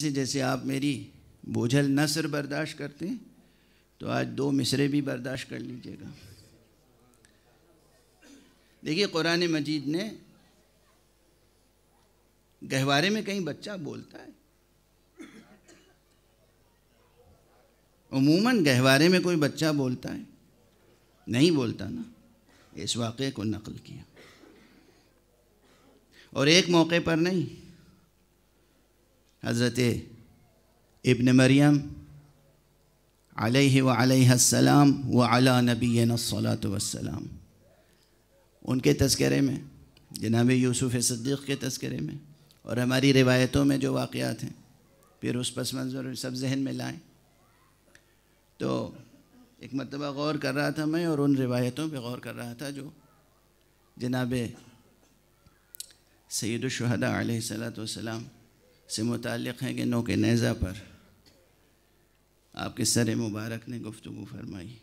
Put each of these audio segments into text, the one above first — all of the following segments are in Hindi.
जैसे जैसे आप मेरी बोझल नसर बर्दाश्त करते हैं तो आज दो मिसरे भी बर्दाश्त कर लीजिएगा देखिए कुरान मजीद ने गहवारे में कहीं बच्चा बोलता है उमूमन गहवारे में कोई बच्चा बोलता है नहीं बोलता ना इस वाक़े को नकल किया और एक मौके पर नहीं हज़रत इबन मरियम वसलाम व अला नबी सलाम उनके तस्करे में जनाब यूसुफ़ सद्दीक़ के तस्करे में और हमारी रिवायतों में जो वाक़ हैं फिर उस पस मंज़र सब जहन में लाएँ तो एक मरतबा गौर कर रहा था मैं और उन रिवायतों पर गौर कर रहा था जो जनाब सैद शहदा सलाम से मुतक़ हैं कि नोक नज़ा पर आपके सर मुबारक ने गुफ्तु फरमाई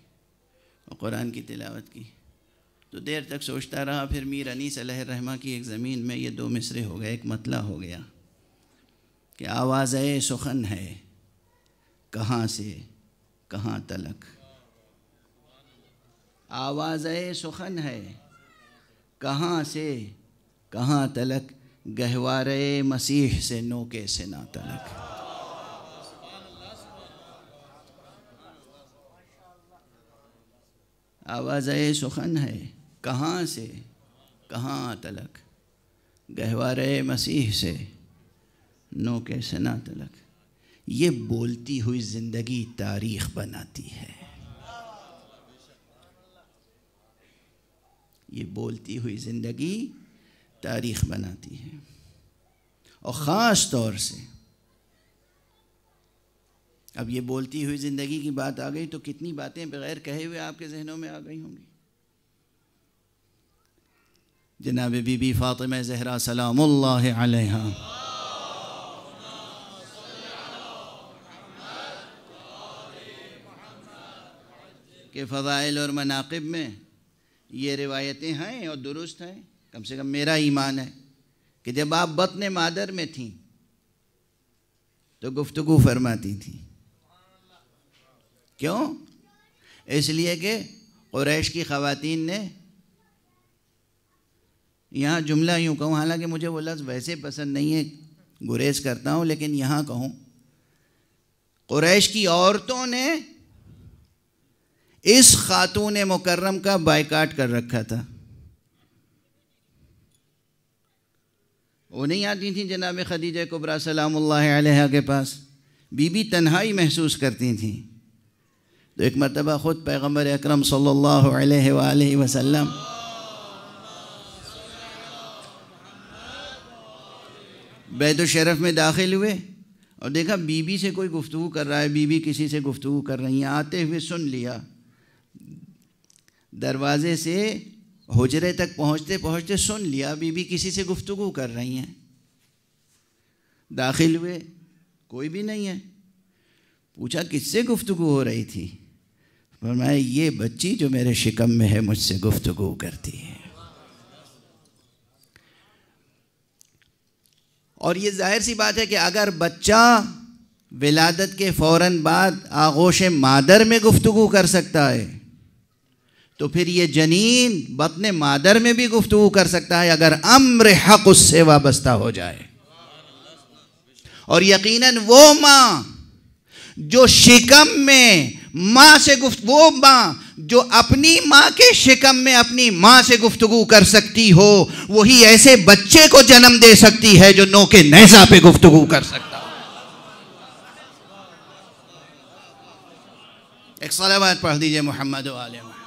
और कुरान की तिलावत की तो देर तक सोचता रहा फिर मीर अनीस रहमा की एक ज़मीन में ये दो मिसरे हो गए एक मतला हो गया कि आवाज़ सुखन है कहाँ से कहाँ तलक आवाज़ सुखन है कहाँ से कहाँ तलक गहवारे मसीह से नोके से ना तलक आवाज़ सुखन है कहाँ से कहाँ तलक गहवारे मसीह से नो कैसे ना तलक ये बोलती हुई ज़िंदगी तारीख बनाती है ये बोलती हुई ज़िंदगी तारीख बनाती है और ख़ास तौर से अब ये बोलती हुई ज़िंदगी की बात आ गई तो कितनी बातें बग़ैर कहे हुए आपके जहनों में आ गई होंगी जनाब बीबी फ़ातिमा जहरा सलाम अलैहा के फ़वाइल और मनाकब में ये रिवायतें हैं और दुरुस्त हैं कम से कम मेरा ईमान है कि जब आप बतन मादर में थी तो गुफ्तगु फरमाती थी क्यों इसलिए कि क्रैश की ख़वातीन ने यहाँ जुमला यूँ कहूँ हालांकि मुझे वो लफ्ज़ वैसे पसंद नहीं है गुरेज करता हूँ लेकिन यहाँ कहूँ क्रैश की औरतों ने इस खातून मुकर्रम का बायकाट कर रखा था वो नहीं आती थी जनाब खदीजा कुबरा सलाम के पास बीबी तन्हाई महसूस करती थी तो एक मरतबा ख़ुद पैगम्बर अक्रम सल्लल्लाहु अलैहि बैतुलशरफ में दाखिल हुए और देखा बीबी से कोई गुफ्तु कर रहा है बीबी किसी से गुफ्तु कर रही है आते हुए सुन लिया दरवाज़े से हजरे तक पहुँचते पहुँचते सुन लिया बीबी किसी से गुफ्तगु कर रही हैं दाखिल हुए कोई भी नहीं है पूछा किससे गुफ्तगु हो रही थी मैं ये बच्ची जो मेरे शिकम में है मुझसे गुफ्तगु करती है और ये जाहिर सी बात है कि अगर बच्चा विलादत के फ़ौर बाद आगोश मादर में गुफ्तु कर सकता है तो फिर ये जनीन बतन मादर में भी गुफ्तु कर सकता है अगर अम्र हक उससे वाबस्ता हो जाए और यकीनन वो माँ जो शिकम में माँ से गुफ्त वो माँ जो अपनी माँ के शिकम में अपनी माँ से गुफ्तगु कर सकती हो वही ऐसे बच्चे को जन्म दे सकती है जो नो के नैसा पे गुफ्तगु कर सकता हो एक सलाबाद पढ़ दीजिए मोहम्मद आलिमा